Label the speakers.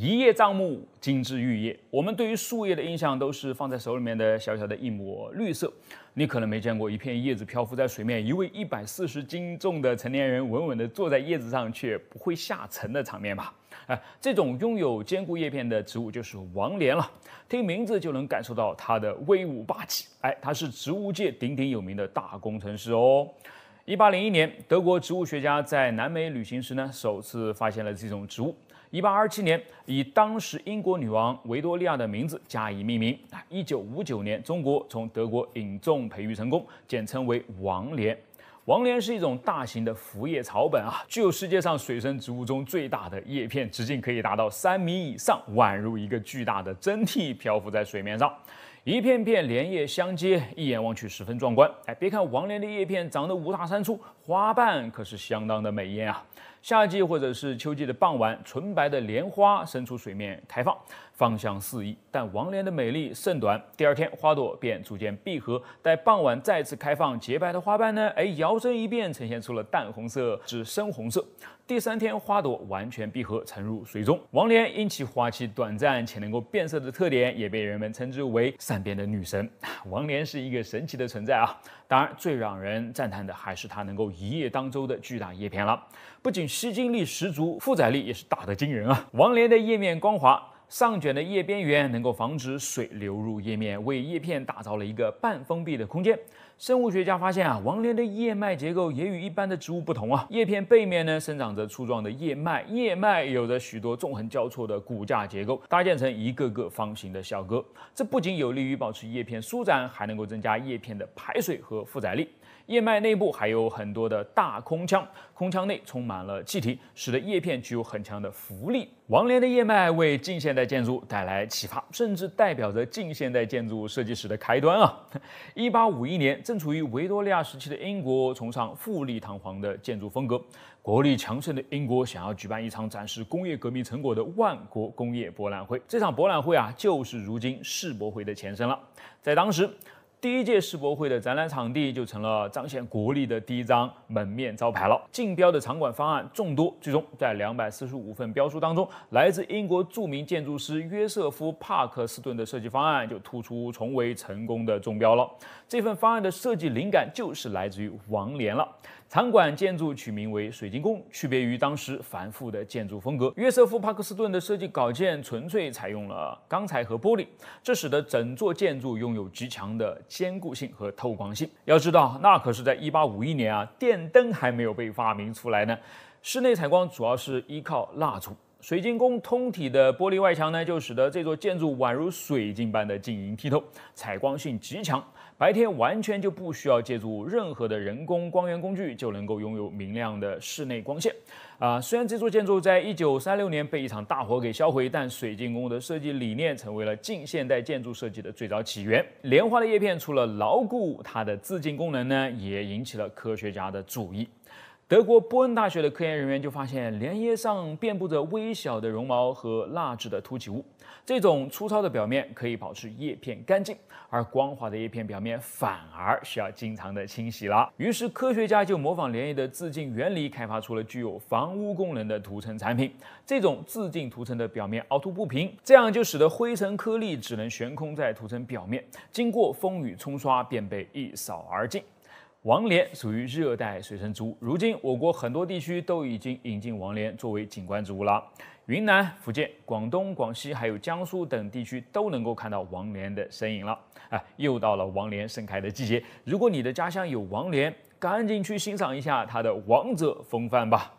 Speaker 1: 一叶障目，金枝玉叶。我们对于树叶的印象都是放在手里面的小小的一抹绿色，你可能没见过一片叶子漂浮在水面，一位一百四十斤重的成年人稳稳地坐在叶子上却不会下沉的场面吧？哎，这种拥有坚固叶片的植物就是王莲了。听名字就能感受到它的威武霸气。哎，它是植物界鼎鼎有名的大工程师哦。一八零一年，德国植物学家在南美旅行时呢，首次发现了这种植物。一八二七年，以当时英国女王维多利亚的名字加以命名啊。一九五九年，中国从德国引种培育成功，简称为王莲。王莲是一种大型的浮叶草本啊，具有世界上水生植物中最大的叶片，直径可以达到三米以上，宛如一个巨大的蒸屉漂浮在水面上。一片片莲叶相接，一眼望去十分壮观。哎，别看王莲的叶片长得五大三粗，花瓣可是相当的美艳啊。夏季或者是秋季的傍晚，纯白的莲花伸出水面开放，芳香四溢。但王莲的美丽甚短，第二天花朵便逐渐闭合，待傍晚再次开放，洁白的花瓣呢？哎，摇身一变，呈现出了淡红色至深红色。第三天，花朵完全闭合，沉入水中。王莲因其花期短暂且能够变色的特点，也被人们称之为“闪”。边的女神王莲是一个神奇的存在啊！当然，最让人赞叹的还是它能够一叶当舟的巨大叶片了。不仅吸金力十足，负载力也是大得惊人啊！王莲的叶面光滑。上卷的叶边缘能够防止水流入叶面，为叶片打造了一个半封闭的空间。生物学家发现啊，王莲的叶脉结构也与一般的植物不同啊。叶片背面呢，生长着粗壮的叶脉，叶脉有着许多纵横交错的骨架结构，搭建成一个个方形的小格。这不仅有利于保持叶片舒展，还能够增加叶片的排水和负载力。叶脉内部还有很多的大空腔，空腔内充满了气体，使得叶片具有很强的浮力。王莲的叶脉为近现。在建筑带来启发，甚至代表着近现代建筑设计史的开端啊！一八五一年，正处于维多利亚时期的英国崇尚富丽堂皇的建筑风格，国力强盛的英国想要举办一场展示工业革命成果的万国工业博览会，这场博览会啊，就是如今世博会的前身了。在当时。第一届世博会的展览场地就成了彰显国力的第一张门面招牌了。竞标的场馆方案众多，最终在两百四十五份标书当中，来自英国著名建筑师约瑟夫·帕克斯顿的设计方案就突出重围，成功的中标了。这份方案的设计灵感就是来自于王连了。场馆建筑取名为“水晶宫”，区别于当时繁复的建筑风格。约瑟夫·帕克斯顿的设计稿件纯粹采用了钢材和玻璃，这使得整座建筑拥有极强的。坚固性和透光性。要知道，那可是在一八五一年啊，电灯还没有被发明出来呢。室内采光主要是依靠蜡烛。水晶宫通体的玻璃外墙呢，就使得这座建筑宛如水晶般的晶莹剔透，采光性极强，白天完全就不需要借助任何的人工光源工具就能够拥有明亮的室内光线。啊，虽然这座建筑在一九三六年被一场大火给销毁，但水晶宫的设计理念成为了近现代建筑设计的最早起源。莲花的叶片除了牢固，它的自净功能呢，也引起了科学家的注意。德国波恩大学的科研人员就发现，莲叶上遍布着微小的绒毛和蜡质的突起物。这种粗糙的表面可以保持叶片干净，而光滑的叶片表面反而需要经常的清洗了。于是，科学家就模仿莲叶的自净原理，开发出了具有防污功能的涂层产品。这种自净涂层的表面凹凸不平，这样就使得灰尘颗粒只能悬空在涂层表面，经过风雨冲刷便被一扫而尽。王莲属于热带水生植物，如今我国很多地区都已经引进王莲作为景观植物了。云南、福建、广东、广西还有江苏等地区都能够看到王莲的身影了。哎，又到了王莲盛开的季节，如果你的家乡有王莲，赶紧去欣赏一下它的王者风范吧。